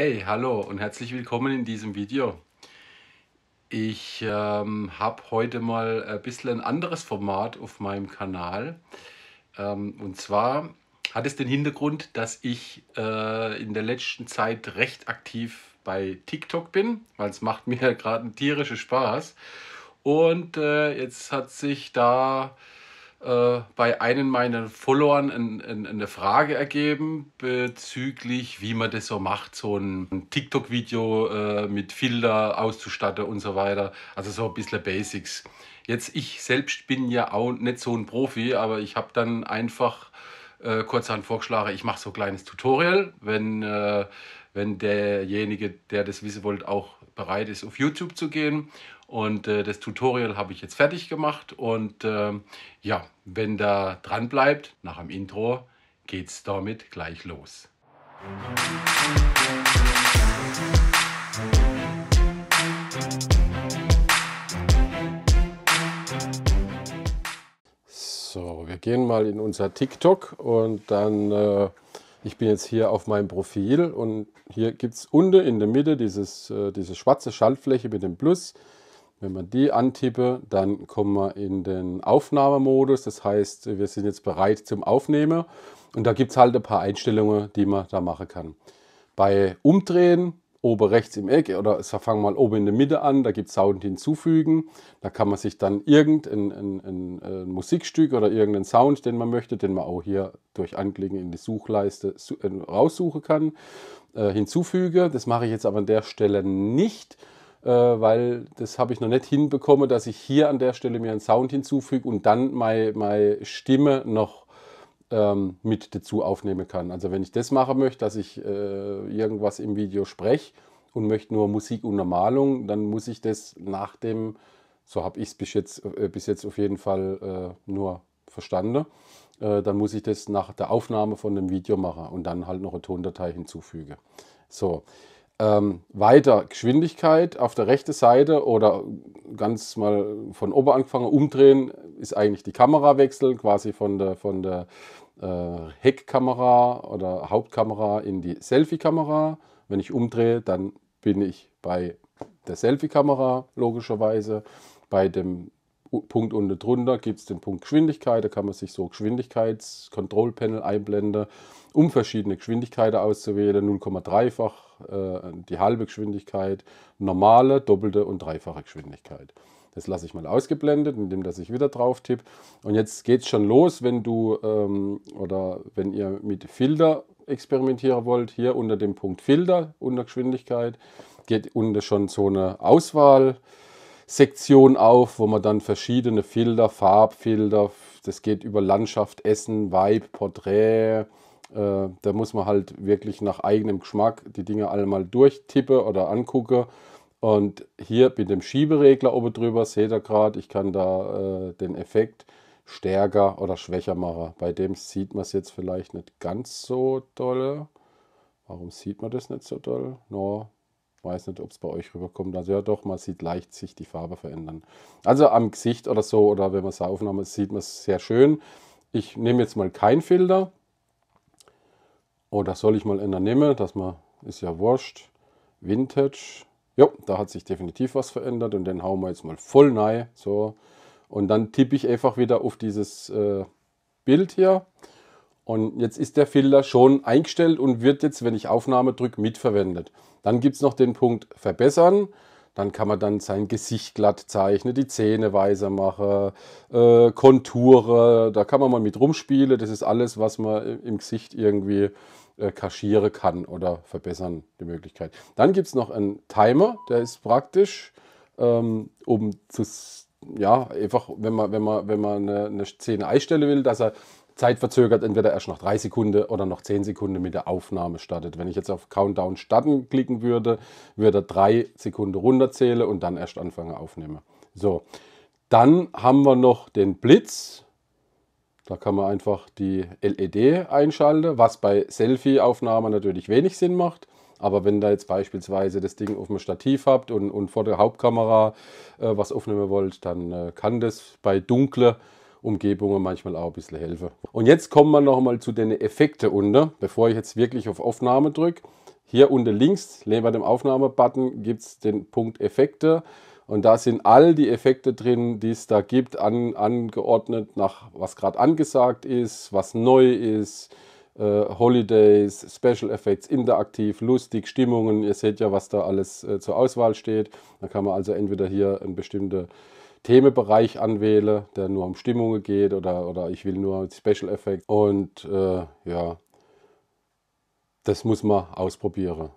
Hey, hallo und herzlich willkommen in diesem Video. Ich ähm, habe heute mal ein bisschen ein anderes Format auf meinem Kanal. Ähm, und zwar hat es den Hintergrund, dass ich äh, in der letzten Zeit recht aktiv bei TikTok bin, weil es macht mir gerade einen tierischen Spaß. Und äh, jetzt hat sich da äh, äh, bei einem meiner Followern ein, ein, eine Frage ergeben bezüglich, wie man das so macht, so ein TikTok-Video äh, mit Filter auszustatten und so weiter. Also so ein bisschen Basics. Jetzt, ich selbst bin ja auch nicht so ein Profi, aber ich habe dann einfach äh, kurzerhand vorgeschlagen, ich mache so ein kleines Tutorial, wenn, äh, wenn derjenige, der das wissen wollte, auch bereit ist, auf YouTube zu gehen. Und äh, das Tutorial habe ich jetzt fertig gemacht. Und äh, ja, wenn da dran bleibt, nach dem Intro geht's damit gleich los. So, wir gehen mal in unser TikTok und dann, äh, ich bin jetzt hier auf meinem Profil und hier gibt es unten in der Mitte dieses, äh, diese schwarze Schaltfläche mit dem Plus wenn man die antippe, dann kommen wir in den Aufnahmemodus. Das heißt, wir sind jetzt bereit zum Aufnehmen. Und da gibt es halt ein paar Einstellungen, die man da machen kann. Bei Umdrehen, oben rechts im Eck, oder fangen wir mal oben in der Mitte an, da gibt es Sound hinzufügen. Da kann man sich dann irgendein ein, ein, ein Musikstück oder irgendeinen Sound, den man möchte, den man auch hier durch Anklicken in die Suchleiste äh, raussuchen kann, äh, hinzufügen. Das mache ich jetzt aber an der Stelle nicht äh, weil das habe ich noch nicht hinbekommen, dass ich hier an der Stelle mir einen Sound hinzufüge und dann meine, meine Stimme noch ähm, mit dazu aufnehmen kann. Also wenn ich das machen möchte, dass ich äh, irgendwas im Video spreche und möchte nur Musik und Normalung, dann muss ich das nach dem, so habe ich es bis jetzt, äh, bis jetzt auf jeden Fall äh, nur verstanden, äh, dann muss ich das nach der Aufnahme von dem Video machen und dann halt noch eine Tondatei hinzufügen. So, ähm, weiter Geschwindigkeit auf der rechten Seite oder ganz mal von oben angefangen umdrehen, ist eigentlich die Kamera wechseln, quasi von der, von der äh, Heckkamera oder Hauptkamera in die Selfie-Kamera. Wenn ich umdrehe, dann bin ich bei der Selfie-Kamera logischerweise, bei dem Punkt unten drunter gibt es den Punkt Geschwindigkeit, da kann man sich so Geschwindigkeitskontrollpanel einblenden, um verschiedene Geschwindigkeiten auszuwählen, 0,3-fach, äh, die halbe Geschwindigkeit, normale, doppelte und dreifache Geschwindigkeit. Das lasse ich mal ausgeblendet, indem dass ich wieder drauf tippe. Und jetzt geht es schon los, wenn du ähm, oder wenn ihr mit Filter experimentieren wollt, hier unter dem Punkt Filter, unter Geschwindigkeit, geht unten schon so eine Auswahl. Sektion auf, wo man dann verschiedene Filter, Farbfilter, das geht über Landschaft, Essen, Vibe, Porträt. Äh, da muss man halt wirklich nach eigenem Geschmack die Dinge alle mal durchtippe oder angucke. Und hier mit dem Schieberegler oben drüber seht ihr gerade, ich kann da äh, den Effekt stärker oder schwächer machen. Bei dem sieht man es jetzt vielleicht nicht ganz so toll. Warum sieht man das nicht so toll? No, Weiß nicht, ob es bei euch rüberkommt. Also ja doch, man sieht leicht sich die Farbe verändern. Also am Gesicht oder so, oder wenn man es aufnahme, sieht man es sehr schön. Ich nehme jetzt mal keinen Filter. Oder soll ich mal ändern nehmen, dass man, ist ja wurscht. Vintage. Ja, da hat sich definitiv was verändert und den hauen wir jetzt mal voll rein. So. Und dann tippe ich einfach wieder auf dieses äh, Bild hier. Und jetzt ist der Filter schon eingestellt und wird jetzt, wenn ich Aufnahme drücke, mitverwendet. Dann gibt es noch den Punkt Verbessern. Dann kann man dann sein Gesicht glatt zeichnen, die Zähne weiser machen, äh, Konture. Da kann man mal mit rumspielen. Das ist alles, was man im Gesicht irgendwie äh, kaschieren kann oder verbessern, die Möglichkeit. Dann gibt es noch einen Timer, der ist praktisch, ähm, um zu ja, einfach, wenn man, wenn man, wenn man eine, eine Szene einstellen will, dass er zeitverzögert entweder erst nach drei Sekunden oder noch zehn Sekunden mit der Aufnahme startet. Wenn ich jetzt auf Countdown starten klicken würde, würde er drei Sekunden runterzählen und dann erst anfangen aufnehmen. So, dann haben wir noch den Blitz. Da kann man einfach die LED einschalten, was bei Selfie-Aufnahmen natürlich wenig Sinn macht. Aber wenn da jetzt beispielsweise das Ding auf dem Stativ habt und, und vor der Hauptkamera äh, was aufnehmen wollt, dann äh, kann das bei dunkler Umgebungen manchmal auch ein bisschen helfen. Und jetzt kommen wir nochmal zu den Effekten unten, bevor ich jetzt wirklich auf Aufnahme drücke. Hier unten links, neben dem Aufnahme-Button, gibt es den Punkt Effekte. Und da sind all die Effekte drin, die es da gibt, an, angeordnet nach was gerade angesagt ist, was neu ist, äh, Holidays, Special Effects, interaktiv, lustig, Stimmungen. Ihr seht ja, was da alles äh, zur Auswahl steht. Da kann man also entweder hier eine bestimmte Themenbereich anwähle, der nur um Stimmungen geht oder, oder ich will nur Special Effects. Und äh, ja, das muss man ausprobieren.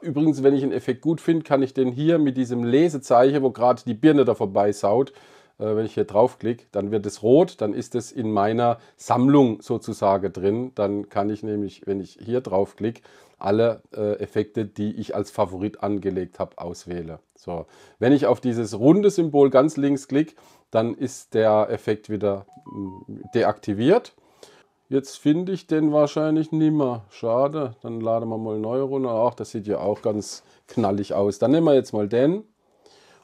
Übrigens, wenn ich einen Effekt gut finde, kann ich den hier mit diesem Lesezeichen, wo gerade die Birne da vorbei saut, äh, wenn ich hier draufklicke, dann wird es rot, dann ist es in meiner Sammlung sozusagen drin. Dann kann ich nämlich, wenn ich hier draufklicke, alle äh, Effekte, die ich als Favorit angelegt habe, auswähle. So, wenn ich auf dieses runde Symbol ganz links klicke, dann ist der Effekt wieder hm, deaktiviert. Jetzt finde ich den wahrscheinlich nimmer. Schade, dann laden wir mal neu runter. Ach, das sieht ja auch ganz knallig aus. Dann nehmen wir jetzt mal den.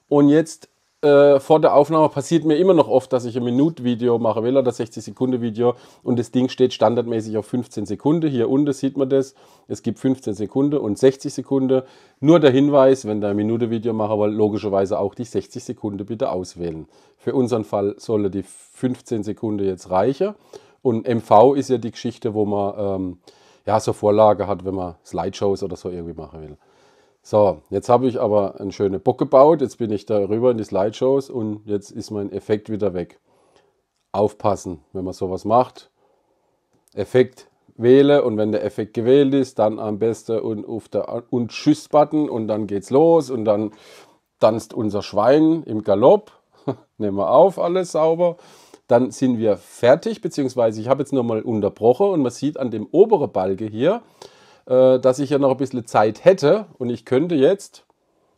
Und jetzt äh, vor der Aufnahme passiert mir immer noch oft, dass ich ein Minute-Video machen will oder 60 sekunden video und das Ding steht standardmäßig auf 15 Sekunden. Hier unten sieht man das. Es gibt 15 Sekunden und 60 Sekunden. Nur der Hinweis, wenn du ein Minute-Video machen wollt, logischerweise auch die 60 Sekunden bitte auswählen. Für unseren Fall solle die 15 Sekunden jetzt reichen. Und MV ist ja die Geschichte, wo man ähm, ja so Vorlage hat, wenn man Slideshows oder so irgendwie machen will. So, jetzt habe ich aber einen schönen Bock gebaut. Jetzt bin ich da rüber in die Slideshows und jetzt ist mein Effekt wieder weg. Aufpassen, wenn man sowas macht. Effekt wähle und wenn der Effekt gewählt ist, dann am besten und auf der und Tschüss Button und dann geht's los und dann tanzt unser Schwein im Galopp. Nehmen wir auf, alles sauber. Dann sind wir fertig, beziehungsweise ich habe jetzt nochmal unterbrochen und man sieht an dem oberen Balge hier, äh, dass ich ja noch ein bisschen Zeit hätte und ich könnte jetzt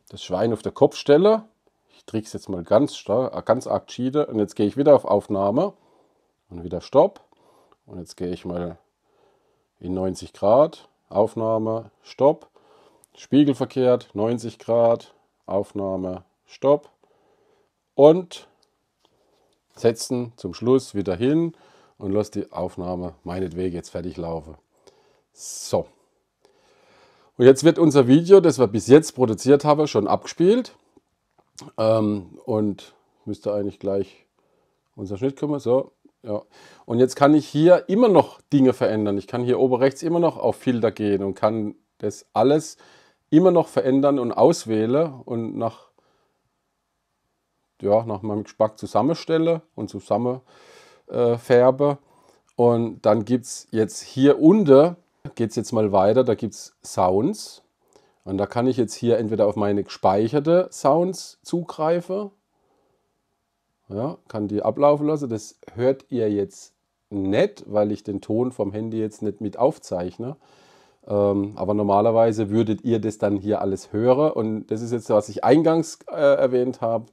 das Schwein auf der Kopf stellen. Ich drücke es jetzt mal ganz, stark, äh, ganz arg Cheater und jetzt gehe ich wieder auf Aufnahme und wieder Stopp. Und jetzt gehe ich mal in 90 Grad, Aufnahme, Stopp. Spiegel verkehrt, 90 Grad, Aufnahme, Stopp. Und setzen zum Schluss wieder hin und lasse die Aufnahme meinetwegen jetzt fertig laufen. So. Und jetzt wird unser Video, das wir bis jetzt produziert haben, schon abgespielt. Ähm, und müsste eigentlich gleich unser Schnitt kommen. So, ja. Und jetzt kann ich hier immer noch Dinge verändern. Ich kann hier oben rechts immer noch auf Filter gehen und kann das alles immer noch verändern und auswählen und nach, ja, nach meinem Geschmack zusammenstellen und zusammenfärben. Äh, und dann gibt es jetzt hier unten geht es jetzt mal weiter, da gibt es Sounds. Und da kann ich jetzt hier entweder auf meine gespeicherte Sounds zugreifen. Ja, kann die ablaufen lassen. Das hört ihr jetzt nicht, weil ich den Ton vom Handy jetzt nicht mit aufzeichne. Ähm, aber normalerweise würdet ihr das dann hier alles hören. Und das ist jetzt, was ich eingangs äh, erwähnt habe.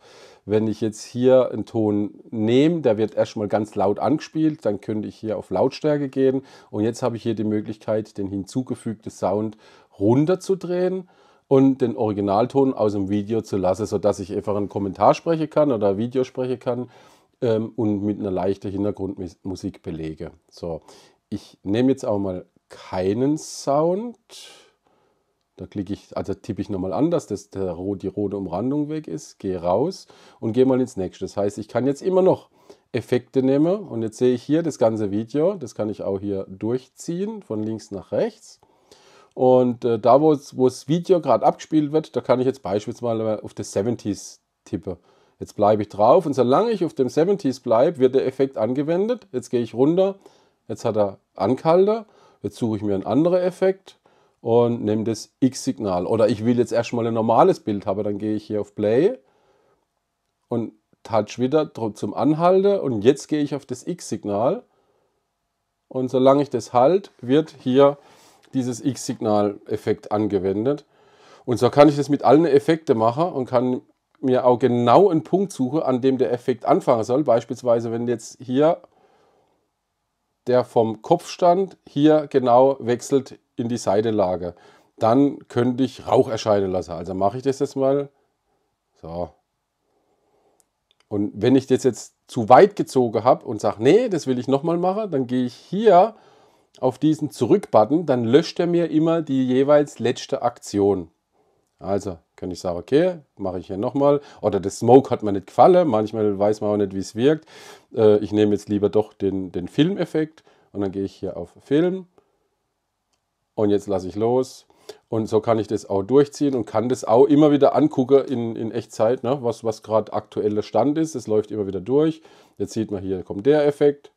Wenn ich jetzt hier einen Ton nehme, der wird erstmal ganz laut angespielt, dann könnte ich hier auf Lautstärke gehen. Und jetzt habe ich hier die Möglichkeit, den hinzugefügten Sound runterzudrehen und den Originalton aus dem Video zu lassen, sodass ich einfach einen Kommentar sprechen kann oder ein Video sprechen kann ähm, und mit einer leichten Hintergrundmusik belege. So, ich nehme jetzt auch mal keinen Sound. Da klicke ich, also tippe ich nochmal an, dass das der, die rote Umrandung weg ist, gehe raus und gehe mal ins nächste. Das heißt, ich kann jetzt immer noch Effekte nehmen. und jetzt sehe ich hier das ganze Video, das kann ich auch hier durchziehen, von links nach rechts. Und äh, da, wo das Video gerade abgespielt wird, da kann ich jetzt beispielsweise auf das 70s tippe. Jetzt bleibe ich drauf und solange ich auf dem 70s bleibe, wird der Effekt angewendet. Jetzt gehe ich runter, jetzt hat er Ankalter Jetzt suche ich mir einen anderen Effekt und nehme das X-Signal. Oder ich will jetzt erstmal ein normales Bild haben, dann gehe ich hier auf Play und Touch wieder zum Anhalte und jetzt gehe ich auf das X-Signal. Und solange ich das halte, wird hier dieses X-Signal-Effekt angewendet. Und so kann ich das mit allen Effekten machen und kann mir auch genau einen Punkt suchen, an dem der Effekt anfangen soll. Beispielsweise, wenn jetzt hier der vom Kopfstand hier genau wechselt in die Seitenlage. Dann könnte ich Rauch erscheinen lassen. Also mache ich das jetzt mal. So. Und wenn ich das jetzt zu weit gezogen habe und sage, nee, das will ich nochmal machen, dann gehe ich hier auf diesen Zurück-Button, dann löscht er mir immer die jeweils letzte Aktion. Also kann ich sagen, okay, mache ich hier nochmal. Oder das Smoke hat mir nicht gefallen, manchmal weiß man auch nicht, wie es wirkt. Äh, ich nehme jetzt lieber doch den, den Filmeffekt und dann gehe ich hier auf Film und jetzt lasse ich los. Und so kann ich das auch durchziehen und kann das auch immer wieder angucken in, in Echtzeit, ne? was, was gerade aktueller Stand ist. Das läuft immer wieder durch. Jetzt sieht man hier, kommt der Effekt.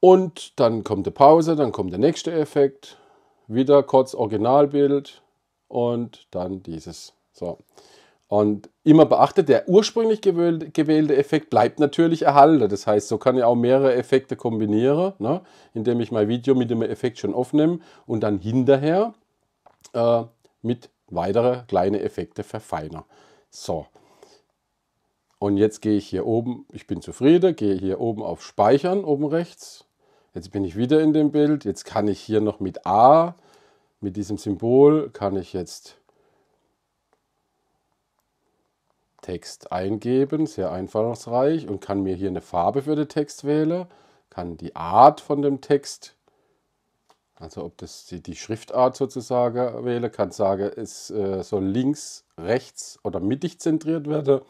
Und dann kommt die Pause, dann kommt der nächste Effekt. Wieder kurz Originalbild und dann dieses. So. Und immer beachtet, der ursprünglich gewählte Effekt bleibt natürlich erhalten. Das heißt, so kann ich auch mehrere Effekte kombinieren, ne? indem ich mein Video mit dem Effekt schon aufnehme und dann hinterher äh, mit weiteren kleinen Effekten verfeinere. So. Und jetzt gehe ich hier oben, ich bin zufrieden, gehe hier oben auf Speichern, oben rechts. Jetzt bin ich wieder in dem Bild. Jetzt kann ich hier noch mit A mit diesem Symbol kann ich jetzt Text eingeben, sehr einfallsreich und kann mir hier eine Farbe für den Text wählen, kann die Art von dem Text, also ob das die, die Schriftart sozusagen wähle, kann sagen, es äh, soll links, rechts oder mittig zentriert werden,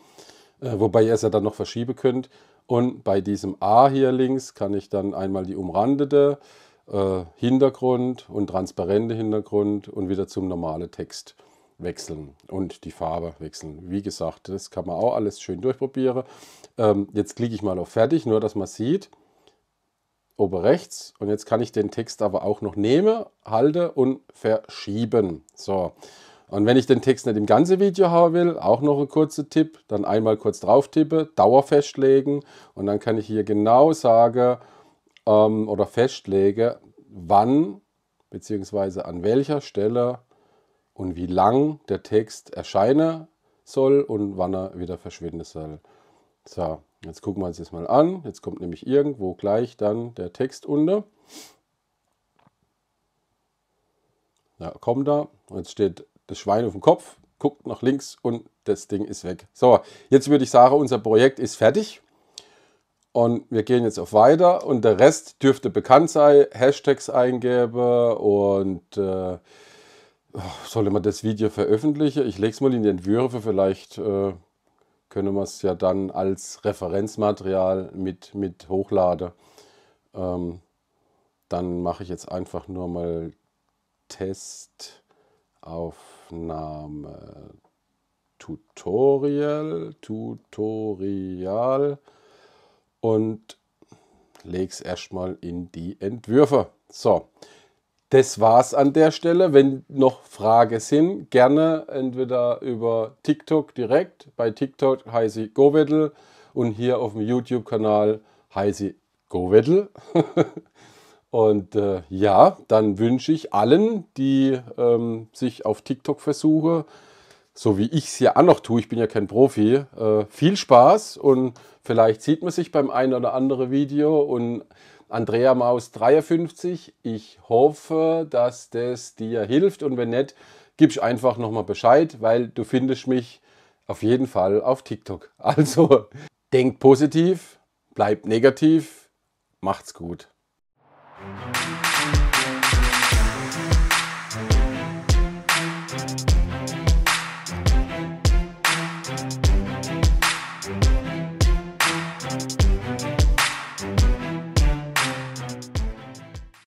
äh, wobei ihr es ja dann noch verschieben könnt. Und bei diesem A hier links kann ich dann einmal die umrandete äh, Hintergrund und transparente Hintergrund und wieder zum normalen Text wechseln und die Farbe wechseln. Wie gesagt, das kann man auch alles schön durchprobieren. Ähm, jetzt klicke ich mal auf Fertig, nur dass man sieht, oben rechts. Und jetzt kann ich den Text aber auch noch nehmen, halte und verschieben. So, und wenn ich den Text nicht im ganzen Video haben will, auch noch ein kurzer Tipp, dann einmal kurz drauf tippe, Dauer festlegen und dann kann ich hier genau sagen, ähm, oder festlege, wann bzw. an welcher Stelle und wie lang der Text erscheinen soll und wann er wieder verschwinden soll. So, jetzt gucken wir uns das mal an. Jetzt kommt nämlich irgendwo gleich dann der Text unter. Ja, kommt da. Und jetzt steht das Schwein auf dem Kopf, guckt nach links und das Ding ist weg. So, jetzt würde ich sagen, unser Projekt ist fertig. Und wir gehen jetzt auf Weiter und der Rest dürfte bekannt sein. Hashtags eingebe und äh, oh, soll man das Video veröffentlichen? Ich lege es mal in die Entwürfe, vielleicht äh, können wir es ja dann als Referenzmaterial mit, mit hochladen. Ähm, dann mache ich jetzt einfach nur mal Testaufnahme Tutorial, Tutorial und lege es erstmal in die Entwürfe. So, das war's an der Stelle. Wenn noch Fragen sind, gerne entweder über TikTok direkt. Bei TikTok heiße ich Goweddel und hier auf dem YouTube-Kanal heiße ich Goweddel. und äh, ja, dann wünsche ich allen, die ähm, sich auf TikTok versuchen, so wie ich es ja auch noch tue, ich bin ja kein Profi, äh, viel Spaß und vielleicht sieht man sich beim ein oder anderen Video und Andrea Maus 53, ich hoffe, dass das dir hilft und wenn nicht, gibst einfach nochmal Bescheid, weil du findest mich auf jeden Fall auf TikTok. Also denkt positiv, bleibt negativ, macht's gut.